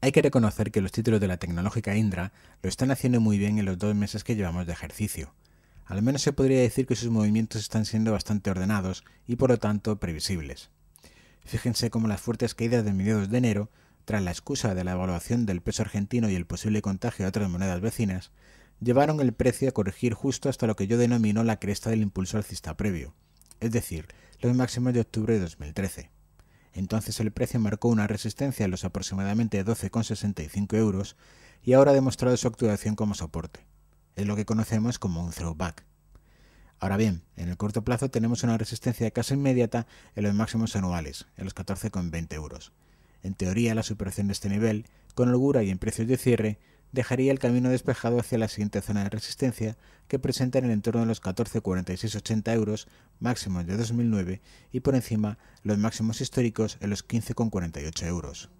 Hay que reconocer que los títulos de la tecnológica Indra lo están haciendo muy bien en los dos meses que llevamos de ejercicio. Al menos se podría decir que sus movimientos están siendo bastante ordenados y por lo tanto previsibles. Fíjense cómo las fuertes caídas de mediados de enero, tras la excusa de la evaluación del peso argentino y el posible contagio de otras monedas vecinas, llevaron el precio a corregir justo hasta lo que yo denomino la cresta del impulso alcista previo, es decir, los máximos de octubre de 2013. Entonces el precio marcó una resistencia en los aproximadamente 12,65 euros y ahora ha demostrado su actuación como soporte. Es lo que conocemos como un throwback. Ahora bien, en el corto plazo tenemos una resistencia casi inmediata en los máximos anuales, en los 14,20 euros. En teoría, la superación de este nivel, con holgura y en precios de cierre, dejaría el camino despejado hacia la siguiente zona de resistencia, que presenta en el entorno de los 14,4680 euros, máximos de 2009, y por encima los máximos históricos en los 15,48 euros.